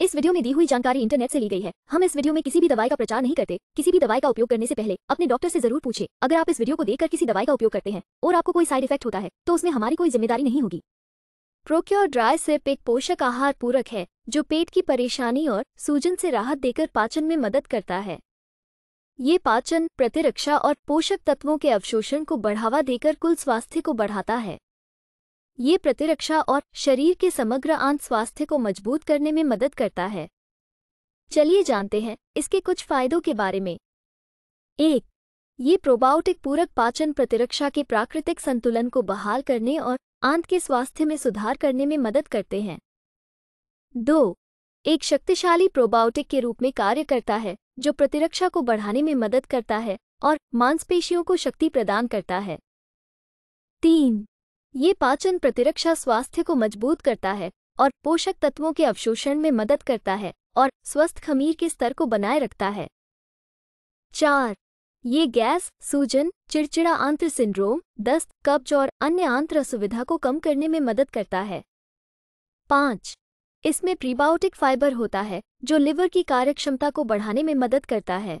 इस वीडियो में दी हुई जानकारी इंटरनेट से ली गई है हम इस वीडियो में किसी भी दवाई का प्रचार नहीं करते किसी भी दवाई का उपयोग करने से पहले अपने डॉक्टर से जरूर पूछे अगर आप इस वीडियो को देखकर किसी दवाई का उपयोग करते हैं और आपको कोई साइड इफेक्ट होता है तो उसमें हमारी कोई जिम्मेदारी नहीं होगी प्रोक्योर ड्राई सिप एक पोषक आहार पूरक है जो पेट की परेशानी और सूजन से राहत देकर पाचन में मदद करता है ये पाचन प्रतिरक्षा और पोषक तत्वों के अवशोषण को बढ़ावा देकर कुल स्वास्थ्य को बढ़ाता है ये प्रतिरक्षा और शरीर के समग्र आंत स्वास्थ्य को मजबूत करने में मदद करता है चलिए जानते हैं इसके कुछ फायदों के बारे में एक ये प्रोबायोटिक पूरक पाचन प्रतिरक्षा के प्राकृतिक संतुलन को बहाल करने और आंत के स्वास्थ्य में सुधार करने में मदद करते हैं दो एक शक्तिशाली प्रोबायोटिक के रूप में कार्य करता है जो प्रतिरक्षा को बढ़ाने में मदद करता है और मांसपेशियों को शक्ति प्रदान करता है तीन ये पाचन प्रतिरक्षा स्वास्थ्य को मजबूत करता है और पोषक तत्वों के अवशोषण में मदद करता है और स्वस्थ खमीर के स्तर को बनाए रखता है चार ये गैस सूजन चिड़चिड़ा आंत्र सिंड्रोम दस्त कब्ज और अन्य आंत्र असुविधा को कम करने में मदद करता है पाँच इसमें प्रीबायोटिक फाइबर होता है जो लिवर की कार्यक्षमता को बढ़ाने में मदद करता है